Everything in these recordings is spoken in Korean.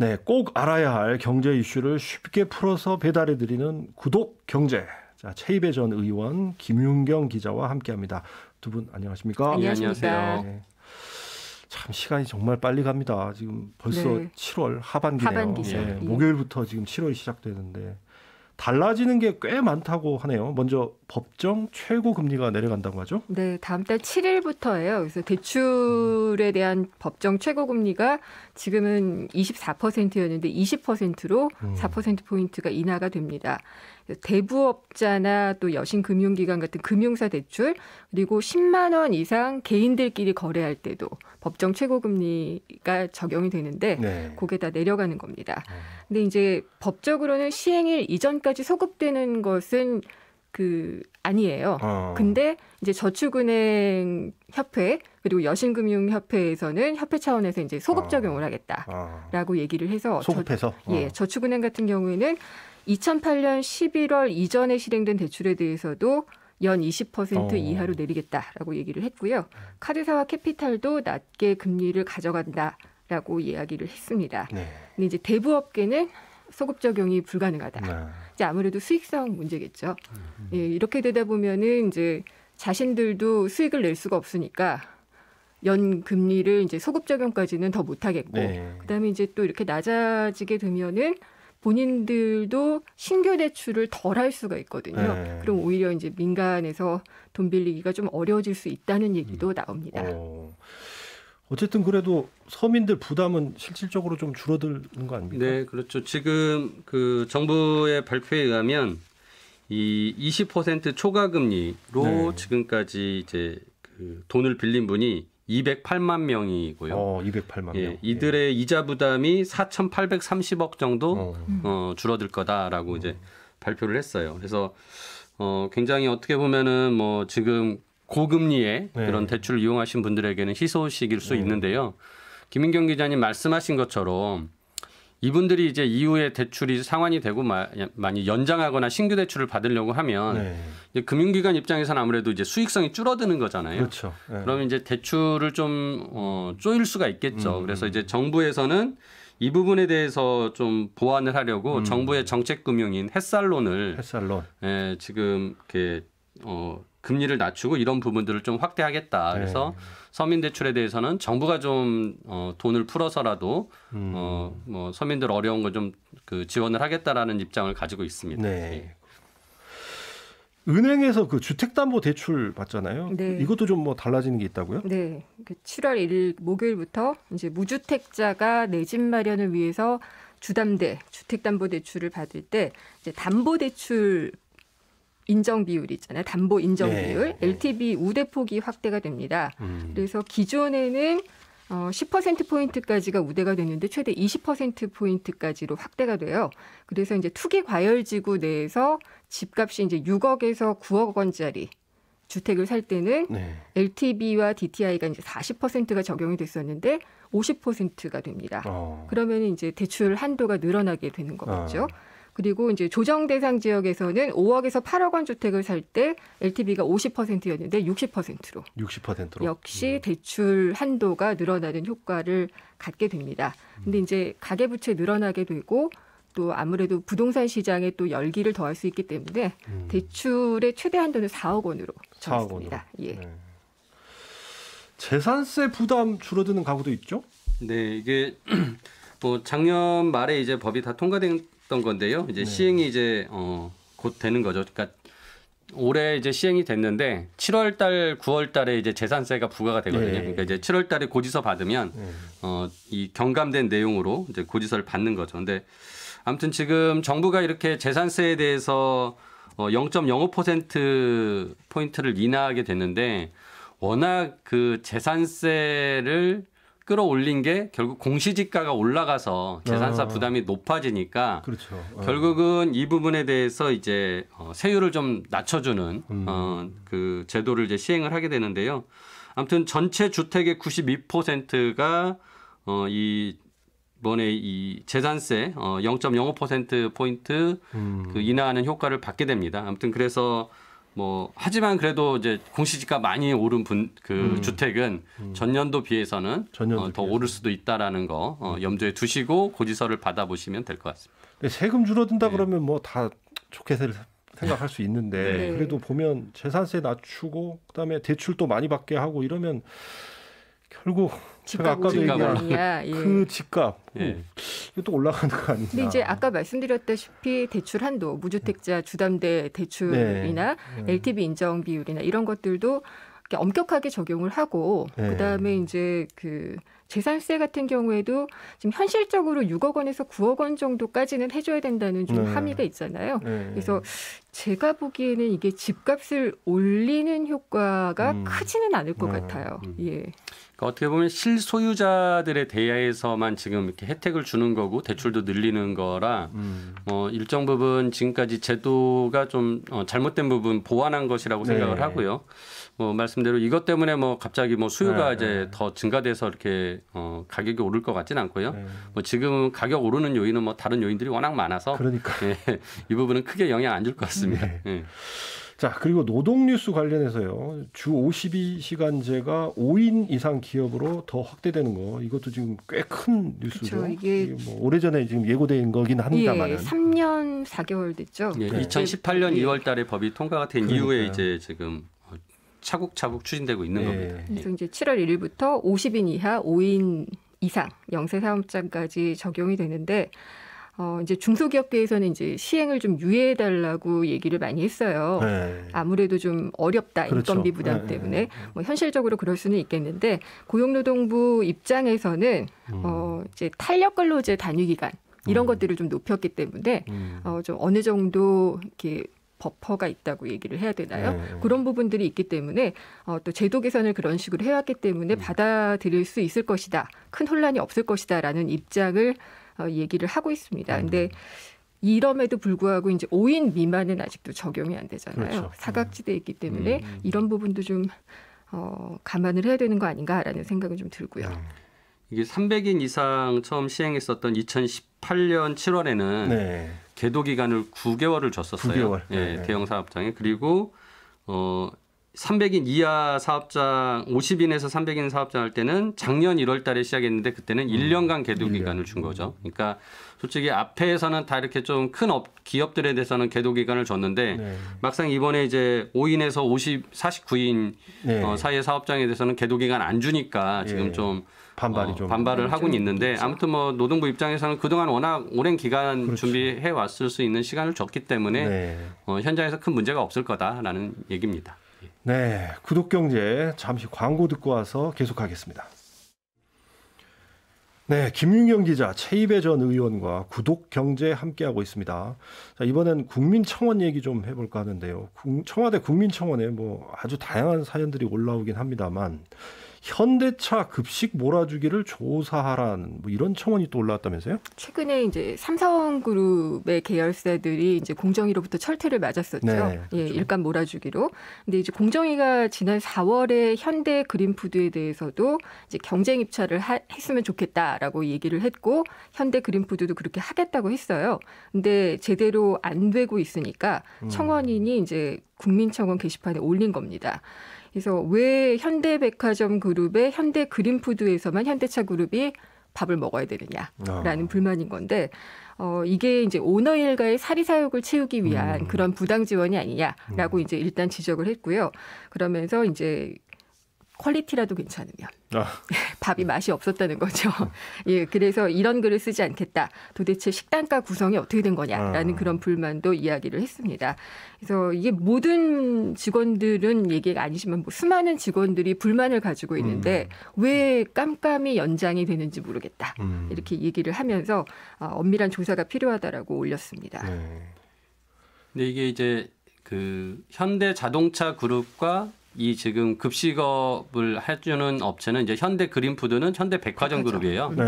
네, 꼭 알아야 할 경제 이슈를 쉽게 풀어서 배달해 드리는 구독 경제. 자, 최입의 전 의원, 김윤경 기자와 함께합니다. 두 분 안녕하십니까? 네, 안녕하세요. 네. 참 시간이 정말 빨리 갑니다. 지금 벌써 네. 7월 하반기네요. 하반기죠. 예, 목요일부터 지금 7월이 시작되는데 달라지는 게 꽤 많다고 하네요. 먼저 법정 최고 금리가 내려간다고 하죠? 네, 다음 달 7일부터예요. 그래서 대출에 대한 법정 최고 금리가 지금은 24%였는데 20%로 4% 포인트가 인하가 됩니다. 대부업자나 또 여신금융기관 같은 금융사 대출 그리고 10만 원 이상 개인들끼리 거래할 때도 법정 최고금리가 적용이 되는데 네. 그게 다 내려가는 겁니다. 어. 근데 이제 법적으로는 시행일 이전까지 소급되는 것은 그 아니에요. 어. 근데 이제 저축은행 협회 그리고 여신금융협회에서는 협회 차원에서 이제 소급 어. 적용을 하겠다라고 어. 얘기를 해서 소급해서 저, 예 어. 저축은행 같은 경우에는 2008년 11월 이전에 실행된 대출에 대해서도 연 20% 어. 이하로 내리겠다라고 얘기를 했고요. 카드사와 캐피탈도 낮게 금리를 가져간다라고 이야기를 했습니다. 네. 근데 이제 대부업계는 소급 적용이 불가능하다. 네. 이제 아무래도 수익성 문제겠죠. 음. 예, 이렇게 되다 보면은 이제 자신들도 수익을 낼 수가 없으니까 연 금리를 이제 소급 적용까지는 더 못하겠고 네. 그다음에 이제 또 이렇게 낮아지게 되면은 본인들도 신규 대출을 덜 할 수가 있거든요. 네. 그럼 오히려 이제 민간에서 돈 빌리기가 좀 어려워질 수 있다는 얘기도 음. 나옵니다. 어. 어쨌든 그래도 서민들 부담은 실질적으로 좀 줄어드는 거 아닙니까? 네, 그렇죠. 지금 그 정부의 발표에 의하면 이 20% 초과 금리로 네. 지금까지 이제 그 돈을 빌린 분이 208만 명이고요. 어, 208만 예, 명. 이들의 예. 이자 부담이 4,830억 정도 어. 어 줄어들 거다라고 음. 이제 발표를 했어요. 그래서 어, 굉장히 어떻게 보면은 뭐 지금 고금리의 네. 그런 대출을 이용하신 분들에게는 희소식일 수 음. 있는데요. 김민경 기자님 말씀하신 것처럼 이분들이 이제 이후에 대출이 상환이 되고 마, 많이 연장하거나 신규 대출을 받으려고 하면 네. 금융기관 입장에서는 아무래도 이제 수익성이 줄어드는 거잖아요. 그렇죠. 네. 그러면 이제 대출을 좀 어, 쪼일 수가 있겠죠. 음. 그래서 이제 정부에서는 이 부분에 대해서 좀 보완을 하려고 음. 정부의 정책 금융인 햇살론을 햇살론 예, 지금 이렇게 어, 금리를 낮추고 이런 부분들을 좀 확대하겠다. 네. 그래서 네. 서민 대출에 대해서는 정부가 좀 어, 돈을 풀어서라도 음. 어, 뭐 서민들 어려운 걸좀그 지원을 하겠다라는 입장을 가지고 있습니다. 네. 예. 은행에서 그 주택담보대출 받잖아요. 네. 이것도 좀 뭐 달라지는 게 있다고요? 네. 7월 그 1일 목요일부터 이제 무주택자가 내 집 마련을 위해서 주담대 주택담보대출을 받을 때 이제 담보대출 인정 비율 이 있잖아요. 담보 인정 비율 네. LTV 네. 우대 폭이 확대가 됩니다. 음. 그래서 기존에는 어, 10%포인트까지가 우대가 됐는데 최대 20%포인트까지로 확대가 돼요. 그래서 이제 투기 과열 지구 내에서 집값이 이제 6억에서 9억 원짜리 주택을 살 때는 네. LTV와 DTI가 이제 40%가 적용이 됐었는데 50%가 됩니다. 어. 그러면 이제 대출 한도가 늘어나게 되는 거겠죠. 아. 어. 그리고 이제 조정 대상 지역에서는 5억에서 8억 원 주택을 살 때 LTV가 50%였는데 60%로 60%로 역시 음. 대출 한도가 늘어나는 효과를 갖게 됩니다. 음. 근데 이제 가계 부채 늘어나게 되고 또 아무래도 부동산 시장에 또 열기를 더할 수 있기 때문에 음. 대출의 최대 한도는 4억 원으로 정습니다 예. 네. 재산세 부담 줄어드는 가구도 있죠? 네, 이게 뭐 작년 말에 이제 법이 다 통과된 했던 건데요. 이제 네. 시행이 이제 어, 곧 되는 거죠. 그러니까 올해 이제 시행이 됐는데 7월 달, 9월 달에 이제 재산세가 부과가 되거든요. 네. 그러니까 이제 7월 달에 고지서 받으면 네. 어, 이 경감된 내용으로 이제 고지서를 받는 거죠. 근데 아무튼 지금 정부가 이렇게 재산세에 대해서 어, 0.05% 포인트를 인하하게 됐는데 워낙 그 재산세를 끌어올린 게 결국 공시지가가 올라가서 재산세 아. 어. 부담이 높아지니까 그렇죠. 어. 결국은 이 부분에 대해서 이제 어, 세율을 좀 낮춰주는 음. 어, 그 제도를 이제 시행을 하게 되는데요. 아무튼 전체 주택의 92%가 어, 이 이번에 이 재산세 어, 0.05% 포인트 음. 그 인하하는 효과를 받게 됩니다. 아무튼 그래서 뭐 하지만 그래도 이제 공시지가 많이 오른 분그 음. 주택은 음. 전년도 비해서는 전년도 어, 더 비해서. 오를 수도 있다라는 거 어, 음. 염두에 두시고 고지서를 받아보시면 될 것 같습니다. 세금 줄어든다 네. 그러면 뭐 다 좋게 생각할 수 있는데 네. 그래도 보면 재산세 낮추고 그다음에 대출도 많이 받게 하고 이러면 결국 집값 아까도 얘기 그 예. 그 집값 예. 이거 또 올라가는 거 아니냐? 근데 이제 아까 말씀드렸다시피 대출 한도, 무주택자 주담대 대출이나 네. LTV 네. 인정 비율이나 이런 것들도 엄격하게 적용을 하고 네. 그다음에 이제 그 재산세 같은 경우에도 지금 현실적으로 6억 원에서 9억 원 정도까지는 해줘야 된다는 좀 네. 함의가 있잖아요. 네. 그래서 제가 보기에는 이게 집값을 올리는 효과가 음. 크지는 않을 것 네. 같아요. 음. 예. 그러니까 어떻게 보면 실소유자들에 대해서만 지금 이렇게 혜택을 주는 거고 대출도 늘리는 거라 음. 어, 일정 부분 지금까지 제도가 좀 어, 잘못된 부분 보완한 것이라고 네. 생각을 네. 하고요. 뭐 말씀대로 이것 때문에 뭐 갑자기 뭐 수요가 네, 이제 네. 더 증가돼서 이렇게 어 가격이 오를 것같지는 않고요. 네. 뭐 지금 가격 오르는 요인은 뭐 다른 요인들이 워낙 많아서 그러니까 예, 이 부분은 크게 영향 안 줄 것 같습니다. 네. 예. 자, 그리고 노동뉴스 관련해서요. 주 52시간제가 5인 이상 기업으로 더 확대되는 거 이것도 지금 꽤 큰 뉴스죠. 그쵸, 이게, 이게 뭐 오래전에 지금 예고된 거긴 합니다만. 예, 3년 4개월 됐죠. 예, 2018년 예. 2월 달에 법이 통과가 된 그러니까요. 이후에 이제 지금 차곡차곡 추진되고 있는 예. 겁니다. 그래서 이제 7월 1일부터 50인 이하 5인 이상 영세 사업자까지 적용이 되는데 어, 이제 중소기업계에서는 이제 시행을 좀 유예해 달라고 얘기를 많이 했어요. 네. 아무래도 좀 어렵다 그렇죠. 인건비 부담 네, 네. 때문에 네. 뭐 현실적으로 그럴 수는 있겠는데 고용노동부 입장에서는 음. 어, 이제 탄력 근로제 단위 기간 이런 음. 것들을 좀 높였기 때문에 음. 어, 좀 어느 정도 이렇게 버퍼가 있다고 얘기를 해야 되나요? 네. 그런 부분들이 있기 때문에 어, 또 제도 개선을 그런 식으로 해왔기 때문에 음. 받아들일 수 있을 것이다. 큰 혼란이 없을 것이다라는 입장을 어, 얘기를 하고 있습니다. 아, 네. 근데 이럼에도 불구하고 이제 5인 미만은 아직도 적용이 안 되잖아요. 그렇죠. 사각지대에 있기 음. 때문에 음. 이런 부분도 좀 어, 감안을 해야 되는 거 아닌가라는 생각은 좀 들고요. 음. 이게 300인 이상 처음 시행했었던 2018년 7월에는 네. 계도 기간을 9개월을 줬었어요. 9개월. 예, 네. 대형 사업장에 그리고 어 300인 이하 사업장 50인에서 300인 사업장 할 때는 작년 1월 달에 시작했는데 그때는 음. 1년간 계도 기간을 준 거죠. 그러니까 솔직히 앞에서는 다 이렇게 좀 큰 기업들에 대해서는 계도 기간을 줬는데 네. 막상 이번에 이제 5인에서 50 49인 네. 어, 사이의 사업장에 대해서는 계도 기간 안 주니까 예. 지금 네. 좀 반발이 어, 좀 반발을 하고 있는데 있어요. 아무튼 뭐 노동부 입장에서는 그동안 워낙 오랜 기간 그렇죠. 준비해 왔을 수 있는 시간을 줬기 때문에 네. 어, 현장에서 큰 문제가 없을 거다라는 얘기입니다. 네, 구독경제 잠시 광고 듣고 와서 계속하겠습니다. 네, 김윤경 기자, 최입의 전 의원과 구독경제 함께하고 있습니다. 자, 이번엔 국민청원 얘기 좀 해볼까 하는데요. 청와대 국민청원에 뭐 아주 다양한 사연들이 올라오긴 합니다만 현대차 급식 몰아주기를 조사하라는 뭐 이런 청원이 또 올라왔다면서요? 최근에 이제 삼사 그룹의 계열사들이 이제 공정위로부터 철퇴를 맞았었죠. 네, 예, 그렇죠. 예, 일감 몰아주기로. 근데 이제 공정위가 지난 4월에 현대 그린푸드에 대해서도 이제 경쟁 입찰을 하, 했으면 좋겠다라고 얘기를 했고 현대 그린푸드도 그렇게 하겠다고 했어요. 근데 제대로 안 되고 있으니까 음. 청원인이 음. 이제 국민청원 게시판에 올린 겁니다. 그래서 왜 현대백화점 그룹의 현대그린푸드에서만 현대차 그룹이 밥을 먹어야 되느냐라는 아. 불만인 건데 어 이게 이제 오너 일가의 사리 사욕을 채우기 위한 음. 그런 부당 지원이 아니냐라고 음. 이제 일단 지적을 했고요. 그러면서 이제 퀄리티라도 괜찮으면 아. 밥이 맛이 없었다는 거죠. 예, 그래서 이런 글을 쓰지 않겠다. 도대체 식단가 구성이 어떻게 된 거냐라는 아. 그런 불만도 이야기를 했습니다. 그래서 이게 모든 직원들은 얘기가 아니지만 뭐 수많은 직원들이 불만을 가지고 있는데 음. 왜 깜깜이 연장이 되는지 모르겠다. 음. 이렇게 얘기를 하면서 아, 엄밀한 조사가 필요하다라고 올렸습니다. 네. 근데 이게 이제 그 현대 자동차 그룹과 이 지금 급식업을 해주는 업체는 이제 현대 그린푸드는 현대 백화점 그룹이에요. 네.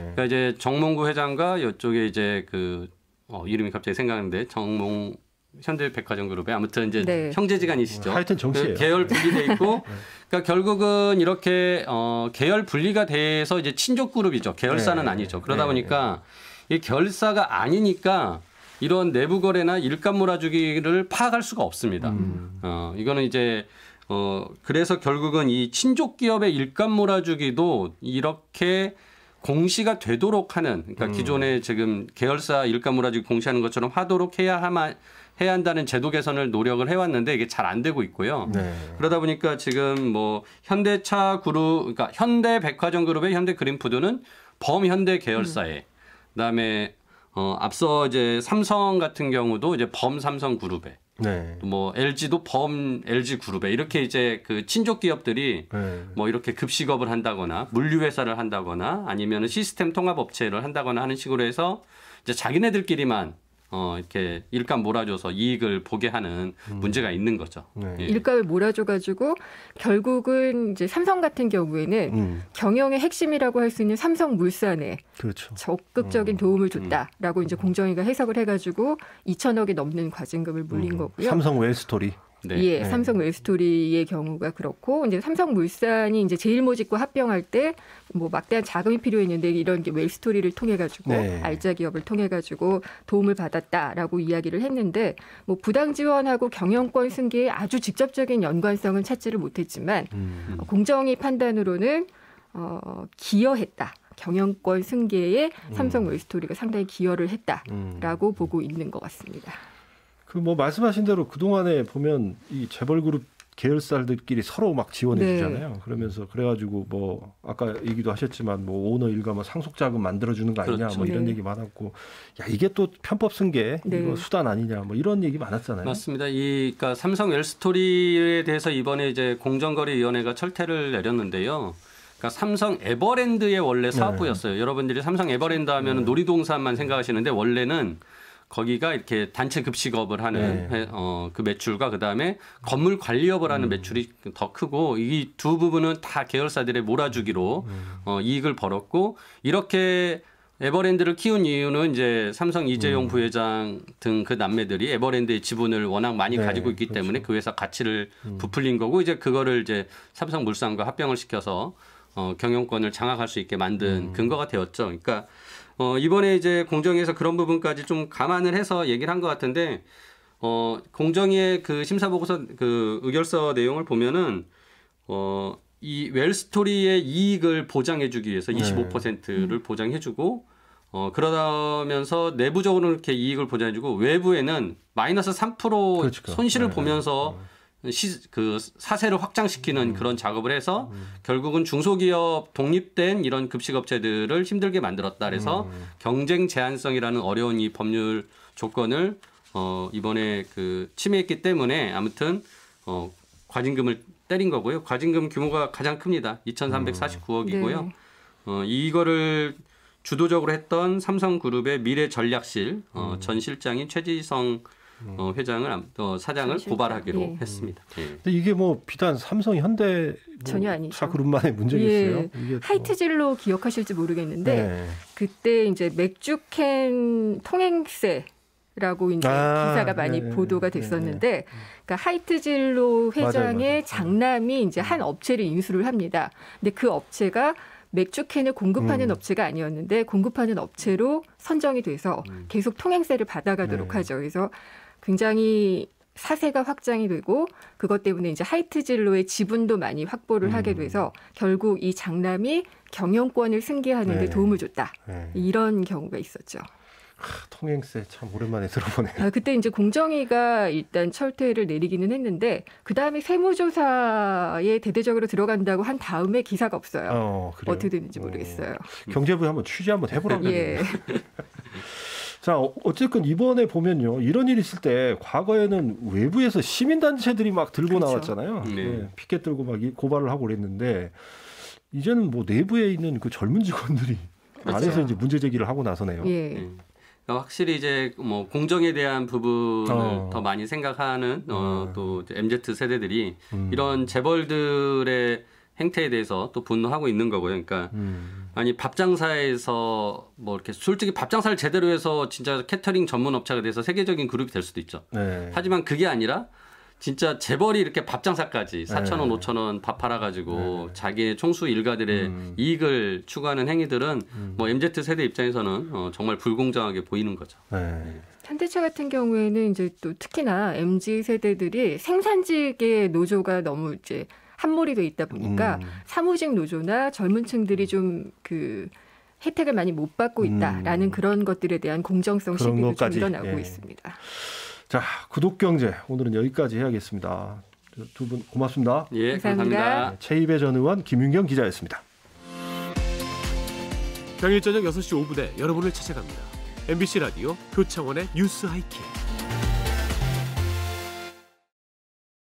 그러니까 이제 정몽구 회장과 이쪽에 이제 그 어, 이름이 갑자기 생각나는데 정몽 현대백화점 그룹에 아무튼 이제 네. 형제지간이시죠. 하여튼 정치예요. 그 계열 분리돼 있고, 네. 그러니까 결국은 이렇게 어, 계열 분리가 돼서 이제 친족 그룹이죠. 계열사는 네. 아니죠. 그러다 네. 보니까 이 결사가 아니니까 이런 내부 거래나 일감 몰아주기를 파악할 수가 없습니다. 음. 어, 이거는 이제 어, 그래서 결국은 이 친족 기업의 일감 몰아주기도 이렇게 공시가 되도록 하는 그러니까 음. 기존에 지금 계열사 일감 몰아주기 공시하는 것처럼 하도록 해야 하만 해야 한다는 제도 개선을 노력을 해왔는데 이게 잘 안 되고 있고요. 네. 그러다 보니까 지금 뭐 현대차 그룹, 그러니까 현대백화점 그룹의 현대그린푸드는 범현대 계열사에, 음. 그다음에 어 앞서 이제 삼성 같은 경우도 이제 범삼성 그룹에, 네. 뭐 LG도 범 LG 그룹에 이렇게 이제 그 친족 기업들이 네. 뭐 이렇게 급식업을 한다거나 물류 회사를 한다거나 아니면 시스템 통합 업체를 한다거나 하는 식으로 해서 이제 자기네들끼리만 어, 이렇게 일감 몰아줘서 이익을 보게 하는 음. 문제가 있는 거죠. 네. 예. 일감을 몰아줘가지고 결국은 이제 삼성 같은 경우에는 음. 경영의 핵심이라고 할 수 있는 삼성물산에 그렇죠. 적극적인 음. 도움을 음. 줬다라고 이제 음. 공정위가 해석을 해가지고 2천억이 넘는 과징금을 물린 음. 거고요. 삼성 웰스토리. 네. 예, 네. 삼성 웹스토리의 경우가 그렇고 이제 삼성물산이 이제 제일모직과 합병할 때 뭐 막대한 자금이 필요했는데 이런 게 웹스토리를 통해 가지고 네. 알짜 기업을 통해 가지고 도움을 받았다라고 이야기를 했는데 뭐 부당 지원하고 경영권 승계에 아주 직접적인 연관성은 찾지를 못했지만 음. 공정위 판단으로는 어, 기여했다. 경영권 승계에 삼성 음. 웹스토리가 상당히 기여를 했다라고 음. 보고 있는 것 같습니다. 그뭐 말씀하신 대로 그동안에 보면 이 재벌 그룹 계열사들끼리 서로 막 지원해 네. 주잖아요. 그러면서 그래가지고 뭐 아까 얘기도 하셨지만 뭐 오너 일가 뭐 상속 자금 만들어 주는 거 아니냐 그렇죠. 뭐 이런 네. 얘기 많았고 야 이게 또 편법 쓴게 네. 이거 수단 아니냐 뭐 이런 얘기 많았잖아요. 맞습니다. 이 그러니까 삼성 엘스토리에 대해서 이번에 이제 공정거래위원회가 철퇴를 내렸는데요. 그러니까 삼성 에버랜드의 원래 네. 사업부였어요. 여러분들이 삼성 에버랜드 하면 네. 놀이동산만 생각하시는데 원래는 거기가 이렇게 단체 급식업을 하는 네. 어, 그 매출과 그다음에 건물 관리업을 하는 음. 매출이 더 크고 이 두 부분은 다 계열사들의 몰아주기로 음. 어, 이익을 벌었고 이렇게 에버랜드를 키운 이유는 이제 삼성 이재용 음. 부회장 등 그 남매들이 에버랜드의 지분을 워낙 많이 네, 가지고 있기 그렇죠. 때문에 그 회사 가치를 음. 부풀린 거고 이제 그거를 이제 삼성물산과 합병을 시켜서 어, 경영권을 장악할 수 있게 만든 음. 근거가 되었죠. 그러니까 어, 이번에 이제 공정위에서 그런 부분까지 좀 감안을 해서 얘기를 한 것 같은데 어, 공정위의 그 심사 보고서 그 의결서 내용을 보면은 어, 이 웰스토리의 이익을 보장해주기 위해서 25%를 네. 음. 보장해주고 어, 그러면서 다 내부적으로 이렇게 이익을 보장해주고 외부에는 마이너스 3% 그렇죠. 손실을 네. 보면서 네. 시, 그 사세를 확장시키는 음. 그런 작업을 해서 음. 결국은 중소기업 독립된 이런 급식업체들을 힘들게 만들었다. 그래서 음. 경쟁 제한성이라는 어려운 이 법률 조건을 어 이번에 그 침해했기 때문에 아무튼 어 과징금을 때린 거고요. 과징금 규모가 가장 큽니다. 2,349억이고요. 네. 음. 어 이거를 주도적으로 했던 삼성그룹의 미래 전략실 어, 음. 전 실장인 최지성 어, 회장을 어, 사장을 고발하기로 예. 했습니다. 음. 예. 근데 이게 뭐 비단 삼성, 현대 전혀 아니 차그룹만의 문제겠어요. 예. 하이트질로 기억하실지 모르겠는데 네. 그때 이제 맥주캔 통행세 라고 이제 아, 기사가 네, 많이 네네, 보도가 네, 네, 됐었는데, 네네. 음. 그러니까 하이트질로 회장의 맞아요, 맞아요. 음. 장남이 이제 한 업체를 인수를 합니다. 근데 그 업체가 맥주캔을 공급하는 음. 업체가 아니었는데 공급하는 업체로 선정이 돼서 계속 통행세를 받아가도록 네. 하죠. 그래서 굉장히 사세가 확장이 되고 그것 때문에 이제 하이트 진로의 지분도 많이 확보를 하게 음. 돼서 결국 이 장남이 경영권을 승계하는 네. 데 도움을 줬다. 네. 이런 경우가 있었죠. 하, 통행세 참 오랜만에 들어보네요. 아, 그때 이제 공정위가 일단 철퇴를 내리기는 했는데 그 다음에 세무조사에 대대적으로 들어간다고 한 다음에 기사가 없어요. 어, 떻게 됐는지 어. 모르겠어요. 어, 경제부에 한번 취재 한번 해보라고. 예. 자, 어쨌든 이번에 보면요. 이런 일이 있을 때 과거에는 외부에서 시민단체들이 막 들고 그렇죠. 나왔잖아요. 네. 네. 피켓 들고 막 고발을 하고 그랬는데 이제는 뭐 내부에 있는 그 젊은 직원들이 그렇죠. 안에서 이제 문제 제기를 하고 나서네요. 예. 네. 그러니까 확실히 이제 뭐 공정에 대한 부분을 어. 더 많이 생각하는 어, 음. 또 MZ 세대들이 음. 이런 재벌들의 행태에 대해서 또 분노하고 있는 거고요. 그러니까 음. 아니 밥 장사에서 뭐 이렇게 솔직히 밥 장사를 제대로 해서 진짜 캐터링 전문 업체가 돼서 세계적인 그룹이 될 수도 있죠. 네. 하지만 그게 아니라 진짜 재벌이 이렇게 네. 밥 장사까지 4천 원, 네. 5천 원 밥 팔아 가지고 네. 자기의 총수 일가들의 음. 이익을 추구하는 행위들은 음. 뭐 MZ 세대 입장에서는 어, 정말 불공정하게 보이는 거죠. 네. 현대차 같은 경우에는 이제 또 특히나 MZ 세대들이 생산직의 노조가 너무 이제 한몰이 돼 있다 보니까 음. 사무직 노조나 젊은 층들이 음. 좀그 혜택을 많이 못 받고 있다라는 음. 그런 것들에 대한 공정성 시비도 좀 일어나고 예. 있습니다. 자, 구독경제 오늘은 여기까지 해야겠습니다. 두 분 고맙습니다. 예, 네, 감사합니다. 감사합니다. 네, 최이배 전 의원 김윤경 기자였습니다. 평일 저녁 6시 5분에 여러분을 찾아갑니다. MBC 라디오 표창원의 뉴스 하이킥.